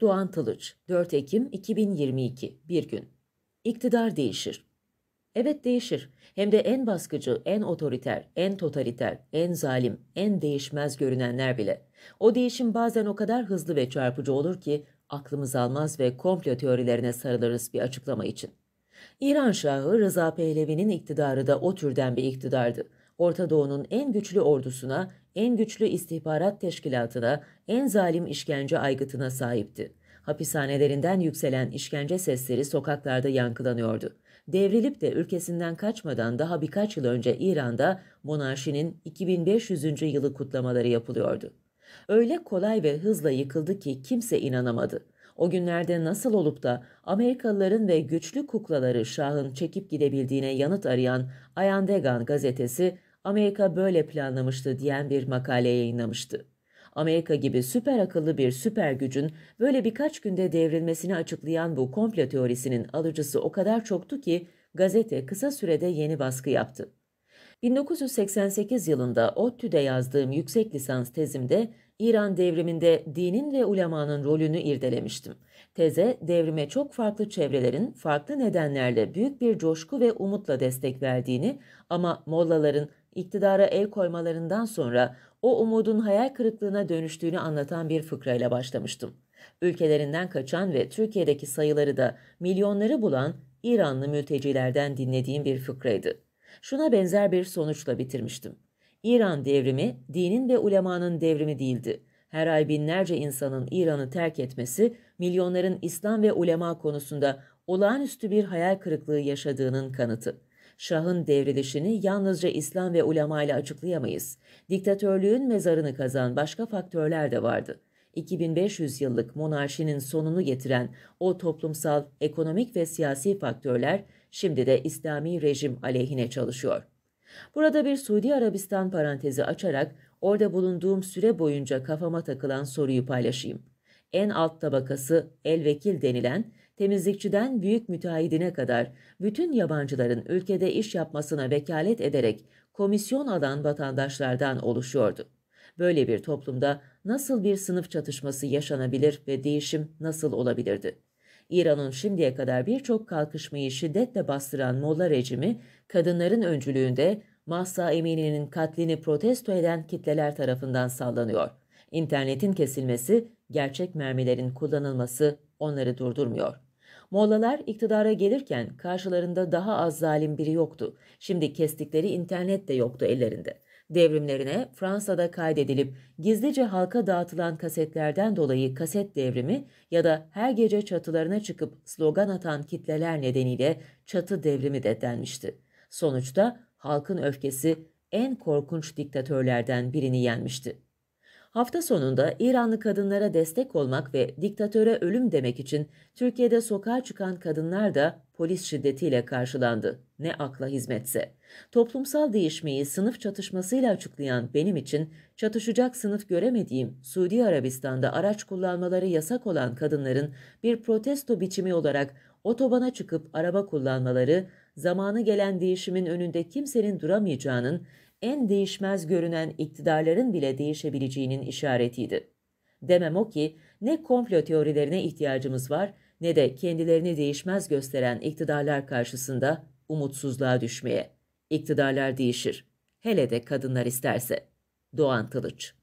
Doğan Tılıç, 4 Ekim 2022, bir gün. İktidar değişir. Evet değişir. Hem de en baskıcı, en otoriter, en totaliter, en zalim, en değişmez görünenler bile. O değişim bazen o kadar hızlı ve çarpıcı olur ki aklımız almaz ve komplo teorilerine sarılırız bir açıklama için. İran Şahı Rıza Pehlevi'nin iktidarı da o türden bir iktidardı. Orta Doğu'nun en güçlü ordusuna, en güçlü istihbarat teşkilatına, en zalim işkence aygıtına sahipti. Hapishanelerinden yükselen işkence sesleri sokaklarda yankılanıyordu. Devrilip de ülkesinden kaçmadan daha birkaç yıl önce İran'da monarşinin 2500. yılı kutlamaları yapılıyordu. Öyle kolay ve hızla yıkıldı ki kimse inanamadı. O günlerde nasıl olup da Amerikalıların ve güçlü kuklaları Şah'ın çekip gidebildiğine yanıt arayan Ayandegan gazetesi Amerika böyle planlamıştı diyen bir makale yayınlamıştı. Amerika gibi süper akıllı bir süper gücün böyle birkaç günde devrilmesini açıklayan bu komple teorisinin alıcısı o kadar çoktu ki gazete kısa sürede yeni baskı yaptı. 1988 yılında ODTÜ'de yazdığım yüksek lisans tezimde İran devriminde dinin ve ulemanın rolünü irdelemiştim. Teze devrime çok farklı çevrelerin farklı nedenlerle büyük bir coşku ve umutla destek verdiğini ama mollaların iktidara el koymalarından sonra o umudun hayal kırıklığına dönüştüğünü anlatan bir fıkrayla başlamıştım. Ülkelerinden kaçan ve Türkiye'deki sayıları da milyonları bulan İranlı mültecilerden dinlediğim bir fıkraydı. Şuna benzer bir sonuçla bitirmiştim. İran devrimi dinin ve ulemanın devrimi değildi. Her ay binlerce insanın İran'ı terk etmesi, milyonların İslam ve ulema konusunda olağanüstü bir hayal kırıklığı yaşadığının kanıtı. Şah'ın devrilişini yalnızca İslam ve ulemayla açıklayamayız. Diktatörlüğün mezarını kazan başka faktörler de vardı. 2500 yıllık monarşinin sonunu getiren o toplumsal, ekonomik ve siyasi faktörler şimdi de İslami rejim aleyhine çalışıyor. Burada bir Suudi Arabistan parantezi açarak orada bulunduğum süre boyunca kafama takılan soruyu paylaşayım en alt tabakası elvekil denilen temizlikçiden büyük müteahhidine kadar bütün yabancıların ülkede iş yapmasına vekalet ederek komisyon alan vatandaşlardan oluşuyordu. Böyle bir toplumda nasıl bir sınıf çatışması yaşanabilir ve değişim nasıl olabilirdi? İran'ın şimdiye kadar birçok kalkışmayı şiddetle bastıran Molla rejimi, kadınların öncülüğünde Mahsa Emini'nin katlini protesto eden kitleler tarafından sallanıyor. İnternetin kesilmesi gerçek mermilerin kullanılması onları durdurmuyor. Mollalar iktidara gelirken karşılarında daha az zalim biri yoktu. Şimdi kestikleri internet de yoktu ellerinde. Devrimlerine Fransa'da kaydedilip gizlice halka dağıtılan kasetlerden dolayı kaset devrimi ya da her gece çatılarına çıkıp slogan atan kitleler nedeniyle çatı devrimi de denmişti. Sonuçta halkın öfkesi en korkunç diktatörlerden birini yenmişti. Hafta sonunda İranlı kadınlara destek olmak ve diktatöre ölüm demek için Türkiye'de sokağa çıkan kadınlar da polis şiddetiyle karşılandı. Ne akla hizmetse. Toplumsal değişmeyi sınıf çatışmasıyla açıklayan benim için çatışacak sınıf göremediğim Suudi Arabistan'da araç kullanmaları yasak olan kadınların bir protesto biçimi olarak otobana çıkıp araba kullanmaları, zamanı gelen değişimin önünde kimsenin duramayacağının en değişmez görünen iktidarların bile değişebileceğinin işaretiydi. Demem o ki ne komplo teorilerine ihtiyacımız var ne de kendilerini değişmez gösteren iktidarlar karşısında umutsuzluğa düşmeye. İktidarlar değişir. Hele de kadınlar isterse. Doğan Kılıç